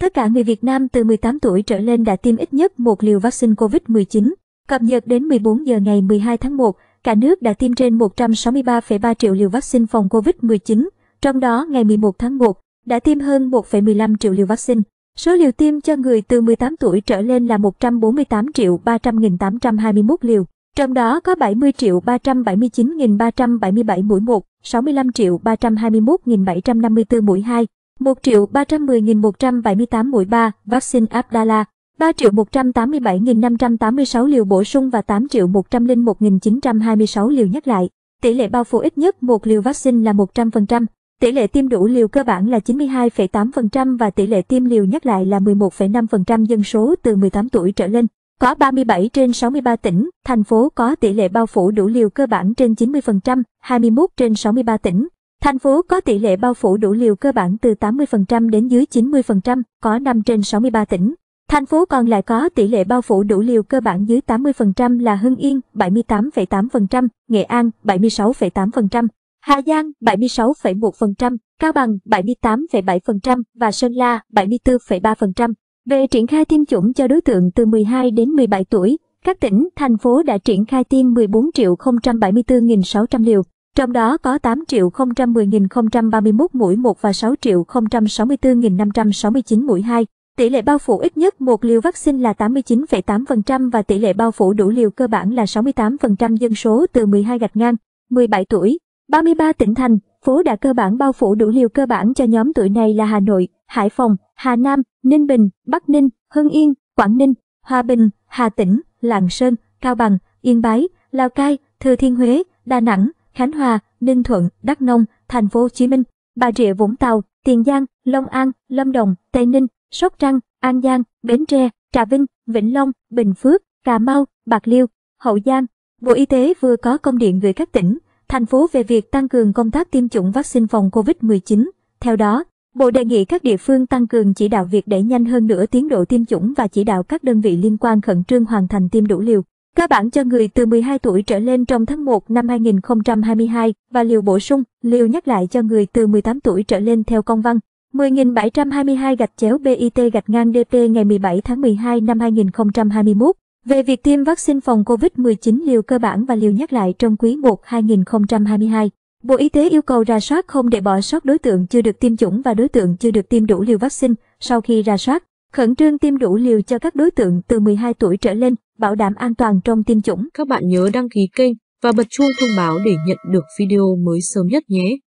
Tất cả người Việt Nam từ 18 tuổi trở lên đã tiêm ít nhất một liều vaccine COVID-19. Cập nhật đến 14 giờ ngày 12 tháng 1, cả nước đã tiêm trên 163,3 triệu liều vaccine phòng COVID-19, trong đó ngày 11 tháng 1 đã tiêm hơn 1,15 triệu liều vaccine. Số liều tiêm cho người từ 18 tuổi trở lên là 148 triệu 300.821 liều, trong đó có 70 triệu 379.377 mũi 1, 65 triệu 321.754 mũi 2, 1.310.178 mũi 3, vaccine Abdala, 3.187.586 liều bổ sung và 8.101.926 liều nhắc lại. Tỷ lệ bao phủ ít nhất một liều vaccine là 100%, tỷ lệ tiêm đủ liều cơ bản là 92,8% và tỷ lệ tiêm liều nhắc lại là 11,5% dân số từ 18 tuổi trở lên. Có 37 trên 63 tỉnh, thành phố có tỷ lệ bao phủ đủ liều cơ bản trên 90%, 21 trên 63 tỉnh, Thành phố có tỷ lệ bao phủ đủ liều cơ bản từ 80% đến dưới 90%, có 5 trên 63 tỉnh. Thành phố còn lại có tỷ lệ bao phủ đủ liều cơ bản dưới 80% là Hưng Yên 78,8%, Nghệ An 76,8%, Hà Giang 76,1%, Cao Bằng 78,7% và Sơn La 74,3%. Về triển khai tiêm chủng cho đối tượng từ 12 đến 17 tuổi, các tỉnh, thành phố đã triển khai tiêm 14.074.600 liều. Trong đó có 8.010.031 mũi 1 và 6.064.569 mũi 2. Tỷ lệ bao phủ ít nhất một liều vaccine là 89,8% và tỷ lệ bao phủ đủ liều cơ bản là 68% dân số từ 12 gạch ngang, 17 tuổi. 33 tỉnh thành, phố đã cơ bản bao phủ đủ liều cơ bản cho nhóm tuổi này là Hà Nội, Hải Phòng, Hà Nam, Ninh Bình, Bắc Ninh, Hưng Yên, Quảng Ninh, Hòa Bình, Hà Tĩnh, Lạng Sơn, Cao Bằng, Yên Bái, Lào Cai, Thừa Thiên Huế, Đà Nẵng, Khánh Hòa, Ninh Thuận, Đắk Nông, Thành phố Hồ Chí Minh, Bà Rịa Vũng Tàu, Tiền Giang, Long An, Lâm Đồng, Tây Ninh, Sóc Trăng, An Giang, Bến Tre, Trà Vinh, Vĩnh Long, Bình Phước, Cà Mau, Bạc Liêu, Hậu Giang. Bộ Y tế vừa có công điện gửi các tỉnh, thành phố về việc tăng cường công tác tiêm chủng vaccine phòng COVID-19. Theo đó, Bộ đề nghị các địa phương tăng cường chỉ đạo việc đẩy nhanh hơn nữa tiến độ tiêm chủng và chỉ đạo các đơn vị liên quan khẩn trương hoàn thành tiêm đủ liều. Cơ bản cho người từ 12 tuổi trở lên trong tháng 1 năm 2022 và liều bổ sung, liều nhắc lại cho người từ 18 tuổi trở lên theo công văn 10.722 gạch chéo BIT gạch ngang DP ngày 17 tháng 12 năm 2021 về việc tiêm vaccine phòng COVID-19 liều cơ bản và liều nhắc lại trong quý 1 2022. Bộ Y tế yêu cầu ra soát không để bỏ sót đối tượng chưa được tiêm chủng và đối tượng chưa được tiêm đủ liều vaccine. Sau khi ra soát, khẩn trương tiêm đủ liều cho các đối tượng từ 12 tuổi trở lên, bảo đảm an toàn trong tiêm chủng. Các bạn nhớ đăng ký kênh và bật chuông thông báo để nhận được video mới sớm nhất nhé.